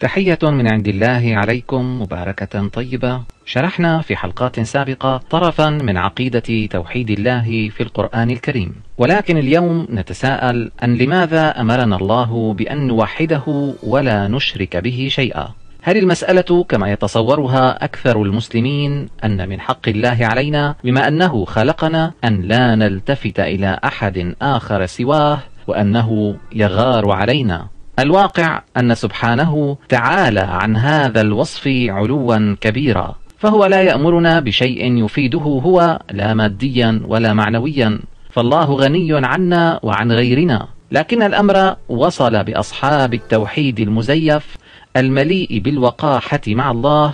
تحية من عند الله عليكم مباركة طيبة. شرحنا في حلقات سابقة طرفا من عقيدة توحيد الله في القرآن الكريم، ولكن اليوم نتساءل أن لماذا أمرنا الله بأن نوحده ولا نشرك به شيئا؟ هل المسألة كما يتصورها أكثر المسلمين أن من حق الله علينا بما أنه خلقنا أن لا نلتفت إلى أحد آخر سواه وأنه يغار علينا الواقع أن سبحانه تعالى عن هذا الوصف علوا كبيرا فهو لا يأمرنا بشيء يفيده هو لا ماديا ولا معنويا فالله غني عنا وعن غيرنا لكن الأمر وصل بأصحاب التوحيد المزيف المليء بالوقاحة مع الله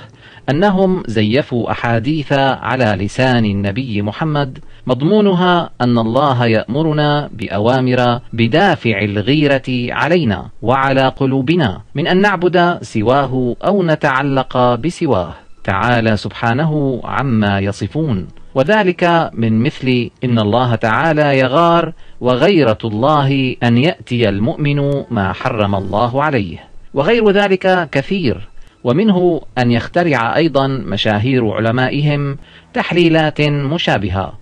أنهم زيفوا أحاديث على لسان النبي محمد مضمونها أن الله يأمرنا بأوامر بدافع الغيرة علينا وعلى قلوبنا من أن نعبد سواه أو نتعلق بسواه تعالى سبحانه عما يصفون وذلك من مثل إن الله تعالى يغار وغيرة الله أن يأتي المؤمن ما حرم الله عليه وغير ذلك كثير ومنه أن يخترع أيضا مشاهير علمائهم تحليلات مشابهة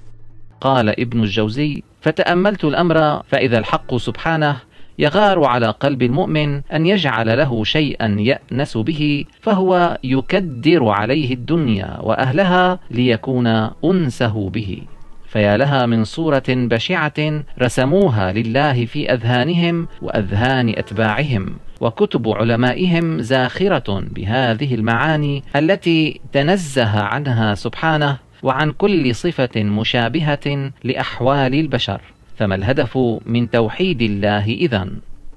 قال ابن الجوزي فتأملت الأمر فإذا الحق سبحانه يغار على قلب المؤمن أن يجعل له شيئا يأنس به فهو يكدر عليه الدنيا وأهلها ليكون أنسه به فيا لها من صورة بشعة رسموها لله في أذهانهم وأذهان أتباعهم وكتب علمائهم زاخرة بهذه المعاني التي تنزه عنها سبحانه وعن كل صفة مشابهة لأحوال البشر فما الهدف من توحيد الله إذا؟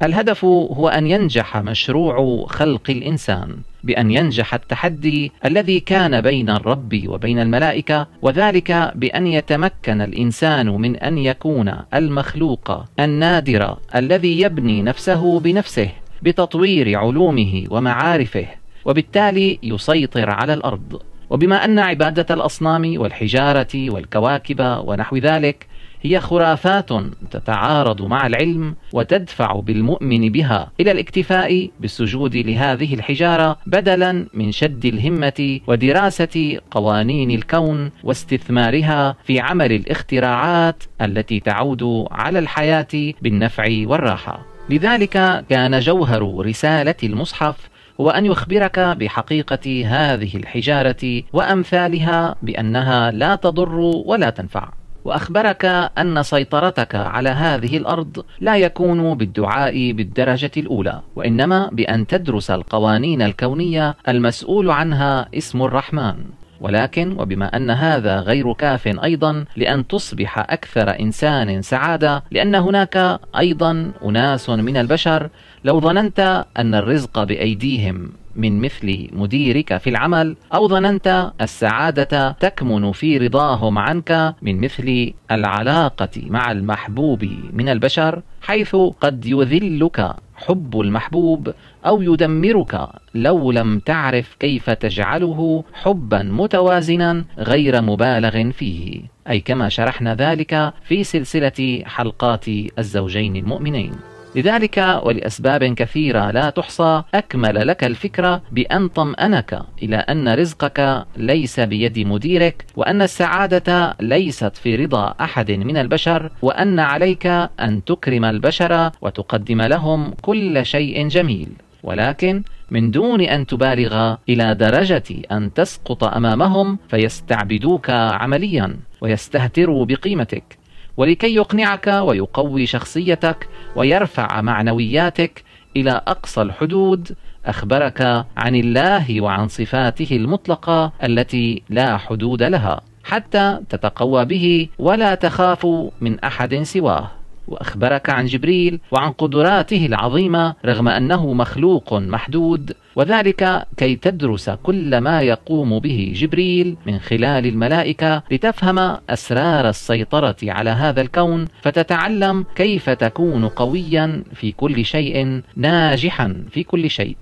الهدف هو أن ينجح مشروع خلق الإنسان بأن ينجح التحدي الذي كان بين الرب وبين الملائكة وذلك بأن يتمكن الإنسان من أن يكون المخلوق النادر الذي يبني نفسه بنفسه بتطوير علومه ومعارفه وبالتالي يسيطر على الأرض وبما أن عبادة الأصنام والحجارة والكواكب ونحو ذلك هي خرافات تتعارض مع العلم وتدفع بالمؤمن بها الى الاكتفاء بالسجود لهذه الحجاره بدلا من شد الهمه ودراسه قوانين الكون واستثمارها في عمل الاختراعات التي تعود على الحياه بالنفع والراحه. لذلك كان جوهر رساله المصحف هو أن يخبرك بحقيقة هذه الحجارة وأمثالها بأنها لا تضر ولا تنفع وأخبرك أن سيطرتك على هذه الأرض لا يكون بالدعاء بالدرجة الأولى وإنما بأن تدرس القوانين الكونية المسؤول عنها اسم الرحمن ولكن وبما أن هذا غير كاف أيضا لأن تصبح أكثر إنسان سعادة لأن هناك أيضا أناس من البشر لو ظننت أن الرزق بأيديهم من مثل مديرك في العمل أو ظننت السعادة تكمن في رضاهم عنك من مثل العلاقة مع المحبوب من البشر حيث قد يذلك حب المحبوب أو يدمرك لو لم تعرف كيف تجعله حبا متوازنا غير مبالغ فيه أي كما شرحنا ذلك في سلسلة حلقات الزوجين المؤمنين لذلك ولأسباب كثيرة لا تحصى أكمل لك الفكرة بأن طمأنك إلى أن رزقك ليس بيد مديرك وأن السعادة ليست في رضا أحد من البشر وأن عليك أن تكرم البشر وتقدم لهم كل شيء جميل ولكن من دون أن تبالغ إلى درجة أن تسقط أمامهم فيستعبدوك عمليا ويستهتروا بقيمتك ولكي يقنعك ويقوي شخصيتك ويرفع معنوياتك إلى أقصى الحدود أخبرك عن الله وعن صفاته المطلقة التي لا حدود لها حتى تتقوى به ولا تخاف من أحد سواه وأخبرك عن جبريل وعن قدراته العظيمة رغم أنه مخلوق محدود وذلك كي تدرس كل ما يقوم به جبريل من خلال الملائكة لتفهم أسرار السيطرة على هذا الكون فتتعلم كيف تكون قويا في كل شيء ناجحا في كل شيء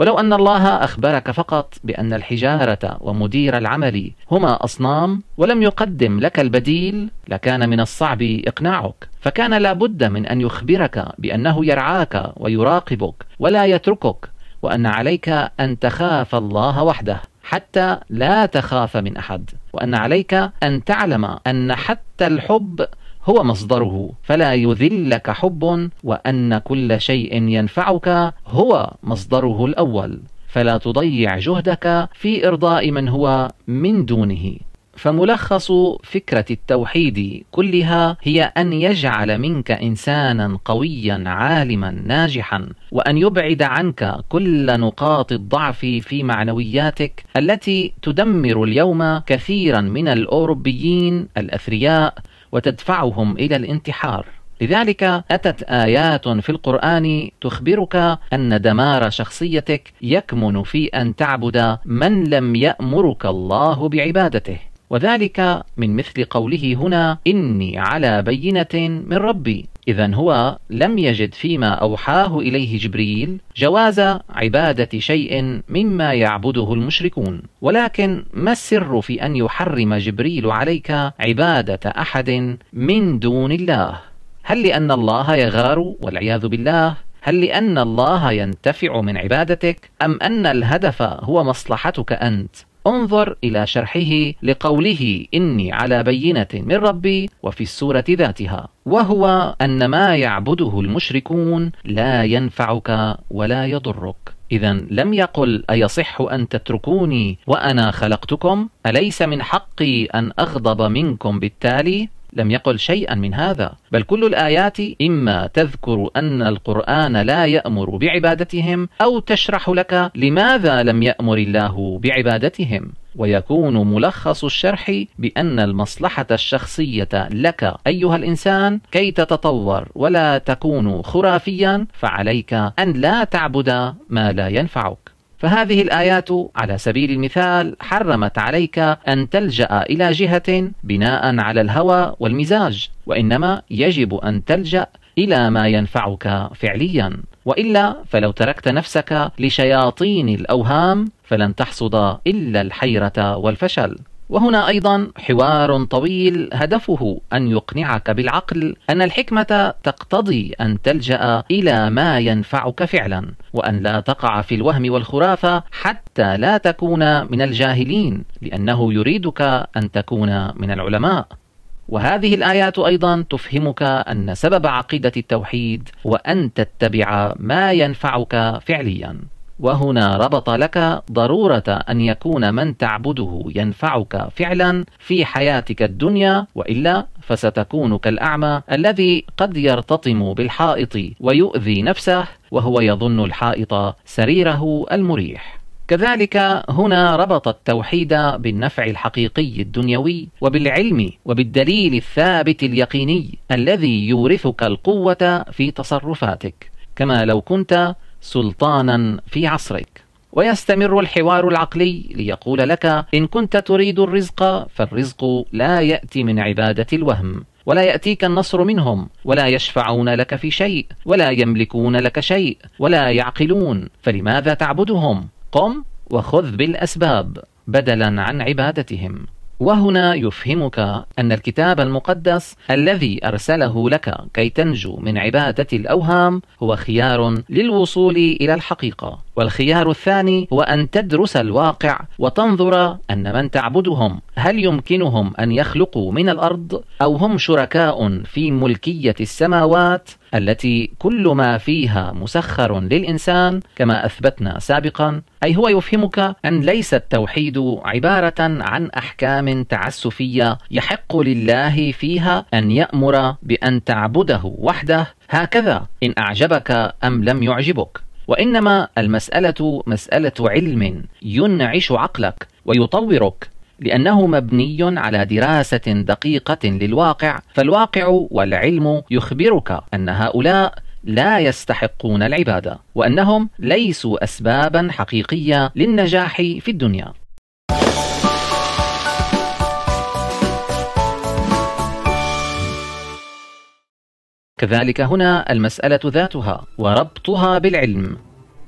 ولو أن الله أخبرك فقط بأن الحجارة ومدير العمل هما أصنام ولم يقدم لك البديل لكان من الصعب إقناعك فكان لابد من أن يخبرك بأنه يرعاك ويراقبك ولا يتركك وأن عليك أن تخاف الله وحده حتى لا تخاف من أحد وأن عليك أن تعلم أن حتى الحب هو مصدره فلا يذلك حب وأن كل شيء ينفعك هو مصدره الأول فلا تضيع جهدك في إرضاء من هو من دونه فملخص فكرة التوحيد كلها هي أن يجعل منك إنسانا قويا عالما ناجحا وأن يبعد عنك كل نقاط الضعف في معنوياتك التي تدمر اليوم كثيرا من الأوروبيين الأثرياء وتدفعهم إلى الانتحار لذلك أتت آيات في القرآن تخبرك أن دمار شخصيتك يكمن في أن تعبد من لم يأمرك الله بعبادته وذلك من مثل قوله هنا إني على بينة من ربي إذا هو لم يجد فيما أوحاه إليه جبريل جواز عبادة شيء مما يعبده المشركون، ولكن ما السر في أن يحرم جبريل عليك عبادة أحد من دون الله؟ هل لأن الله يغار والعياذ بالله؟ هل لأن الله ينتفع من عبادتك؟ أم أن الهدف هو مصلحتك أنت؟ انظر إلى شرحه لقوله إني على بينة من ربي وفي السورة ذاتها وهو أن ما يعبده المشركون لا ينفعك ولا يضرك إذا لم يقل أيصح أن تتركوني وأنا خلقتكم أليس من حقي أن أغضب منكم بالتالي لم يقل شيئا من هذا بل كل الآيات إما تذكر أن القرآن لا يأمر بعبادتهم أو تشرح لك لماذا لم يأمر الله بعبادتهم ويكون ملخص الشرح بأن المصلحة الشخصية لك أيها الإنسان كي تتطور ولا تكون خرافيا فعليك أن لا تعبد ما لا ينفعك فهذه الآيات على سبيل المثال حرمت عليك أن تلجأ إلى جهة بناء على الهوى والمزاج وإنما يجب أن تلجأ إلى ما ينفعك فعليا وإلا فلو تركت نفسك لشياطين الأوهام فلن تحصد إلا الحيرة والفشل وهنا ايضا حوار طويل هدفه ان يقنعك بالعقل ان الحكمه تقتضي ان تلجا الى ما ينفعك فعلا وان لا تقع في الوهم والخرافه حتى لا تكون من الجاهلين لانه يريدك ان تكون من العلماء وهذه الآيات أيضا تفهمك أن سبب عقيدة التوحيد وأن تتبع ما ينفعك فعليا وهنا ربط لك ضرورة أن يكون من تعبده ينفعك فعلا في حياتك الدنيا وإلا فستكون كالأعمى الذي قد يرتطم بالحائط ويؤذي نفسه وهو يظن الحائط سريره المريح كذلك هنا ربط التوحيد بالنفع الحقيقي الدنيوي وبالعلم وبالدليل الثابت اليقيني الذي يورثك القوة في تصرفاتك كما لو كنت سلطانا في عصرك ويستمر الحوار العقلي ليقول لك إن كنت تريد الرزق فالرزق لا يأتي من عبادة الوهم ولا يأتيك النصر منهم ولا يشفعون لك في شيء ولا يملكون لك شيء ولا يعقلون فلماذا تعبدهم قم وخذ بالأسباب بدلا عن عبادتهم وهنا يفهمك أن الكتاب المقدس الذي أرسله لك كي تنجو من عبادة الأوهام هو خيار للوصول إلى الحقيقة والخيار الثاني هو أن تدرس الواقع وتنظر أن من تعبدهم هل يمكنهم أن يخلقوا من الأرض أو هم شركاء في ملكية السماوات التي كل ما فيها مسخر للإنسان كما أثبتنا سابقا أي هو يفهمك أن ليس التوحيد عبارة عن أحكام تعسفية يحق لله فيها أن يأمر بأن تعبده وحده هكذا إن أعجبك أم لم يعجبك وإنما المسألة مسألة علم ينعش عقلك ويطورك لأنه مبني على دراسة دقيقة للواقع فالواقع والعلم يخبرك أن هؤلاء لا يستحقون العبادة وأنهم ليسوا أسبابا حقيقية للنجاح في الدنيا كذلك هنا المسألة ذاتها وربطها بالعلم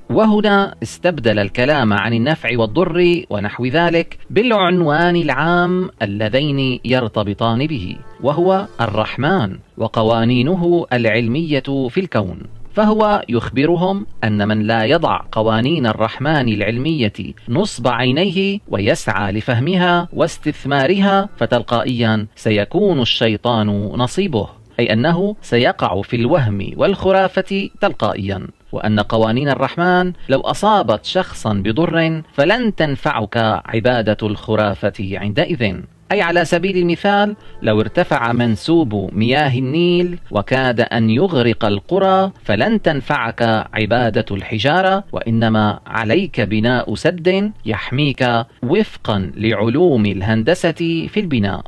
وهنا استبدل الكلام عن النفع والضر ونحو ذلك بالعنوان العام اللذين يرتبطان به وهو الرحمن وقوانينه العلمية في الكون فهو يخبرهم أن من لا يضع قوانين الرحمن العلمية نصب عينيه ويسعى لفهمها واستثمارها فتلقائيا سيكون الشيطان نصيبه أي أنه سيقع في الوهم والخرافة تلقائيا وأن قوانين الرحمن لو أصابت شخصا بضر فلن تنفعك عبادة الخرافة عندئذ أي على سبيل المثال لو ارتفع منسوب مياه النيل وكاد أن يغرق القرى فلن تنفعك عبادة الحجارة وإنما عليك بناء سد يحميك وفقا لعلوم الهندسة في البناء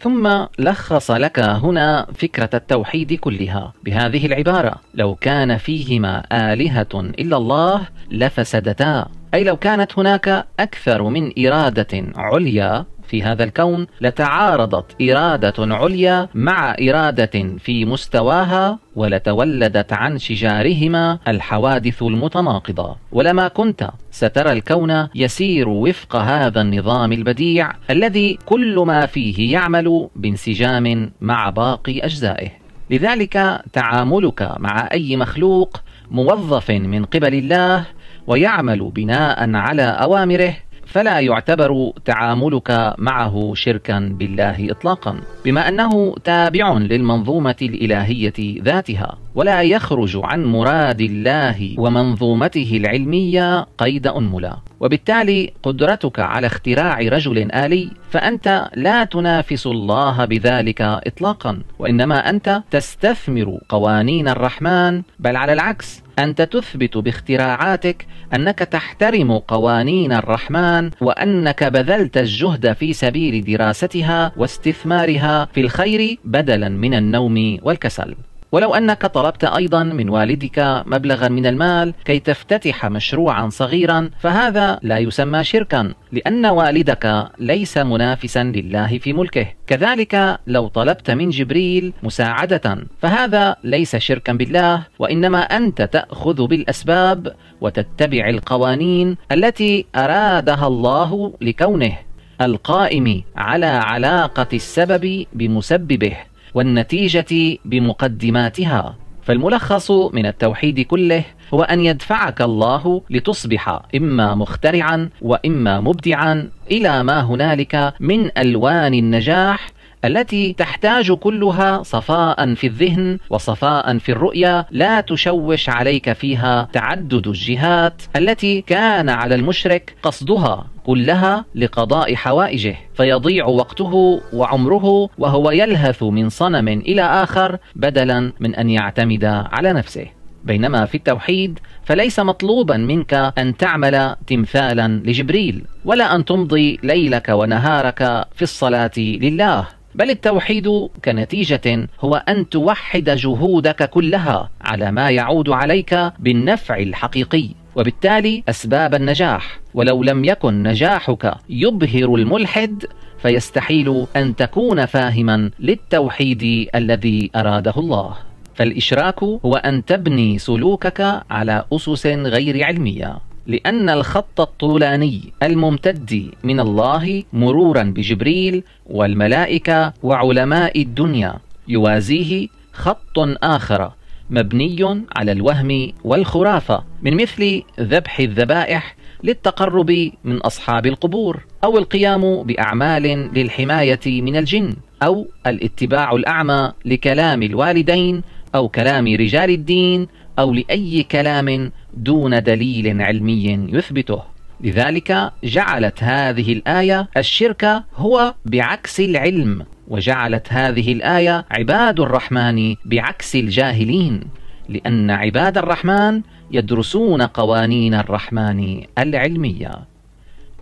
ثم لخص لك هنا فكرة التوحيد كلها بهذه العبارة لو كان فيهما آلهة إلا الله لفسدتا أي لو كانت هناك أكثر من إرادة عليا في هذا الكون لتعارضت إرادة عليا مع إرادة في مستواها ولتولدت عن شجارهما الحوادث المتناقضة ولما كنت سترى الكون يسير وفق هذا النظام البديع الذي كل ما فيه يعمل بانسجام مع باقي أجزائه لذلك تعاملك مع أي مخلوق موظف من قبل الله ويعمل بناء على أوامره فلا يعتبر تعاملك معه شركا بالله اطلاقا بما انه تابع للمنظومه الالهيه ذاتها ولا يخرج عن مراد الله ومنظومته العلمية قيد أنملا وبالتالي قدرتك على اختراع رجل آلي فأنت لا تنافس الله بذلك إطلاقا وإنما أنت تستثمر قوانين الرحمن بل على العكس أنت تثبت باختراعاتك أنك تحترم قوانين الرحمن وأنك بذلت الجهد في سبيل دراستها واستثمارها في الخير بدلا من النوم والكسل ولو أنك طلبت أيضا من والدك مبلغا من المال كي تفتتح مشروعا صغيرا فهذا لا يسمى شركا لأن والدك ليس منافسا لله في ملكه كذلك لو طلبت من جبريل مساعدة فهذا ليس شركا بالله وإنما أنت تأخذ بالأسباب وتتبع القوانين التي أرادها الله لكونه القائم على علاقة السبب بمسببه والنتيجة بمقدماتها فالملخص من التوحيد كله هو أن يدفعك الله لتصبح إما مخترعا وإما مبدعا إلى ما هنالك من ألوان النجاح التي تحتاج كلها صفاء في الذهن وصفاء في الرؤية لا تشوش عليك فيها تعدد الجهات التي كان على المشرك قصدها كلها لقضاء حوائجه فيضيع وقته وعمره وهو يلهث من صنم إلى آخر بدلا من أن يعتمد على نفسه بينما في التوحيد فليس مطلوبا منك ان تعمل تمثالا لجبريل ولا ان تمضي ليلك ونهارك في الصلاه لله بل التوحيد كنتيجة هو أن توحد جهودك كلها على ما يعود عليك بالنفع الحقيقي وبالتالي أسباب النجاح ولو لم يكن نجاحك يبهر الملحد فيستحيل أن تكون فاهما للتوحيد الذي أراده الله فالإشراك هو أن تبني سلوكك على أسس غير علمية لأن الخط الطولاني الممتد من الله مرورا بجبريل والملائكة وعلماء الدنيا يوازيه خط آخر مبني على الوهم والخرافة من مثل ذبح الذبائح للتقرب من أصحاب القبور أو القيام بأعمال للحماية من الجن أو الاتباع الأعمى لكلام الوالدين أو كلام رجال الدين أو لأي كلام دون دليل علمي يثبته لذلك جعلت هذه الآية الشرك هو بعكس العلم وجعلت هذه الآية عباد الرحمن بعكس الجاهلين لأن عباد الرحمن يدرسون قوانين الرحمن العلمية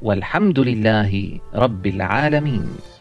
والحمد لله رب العالمين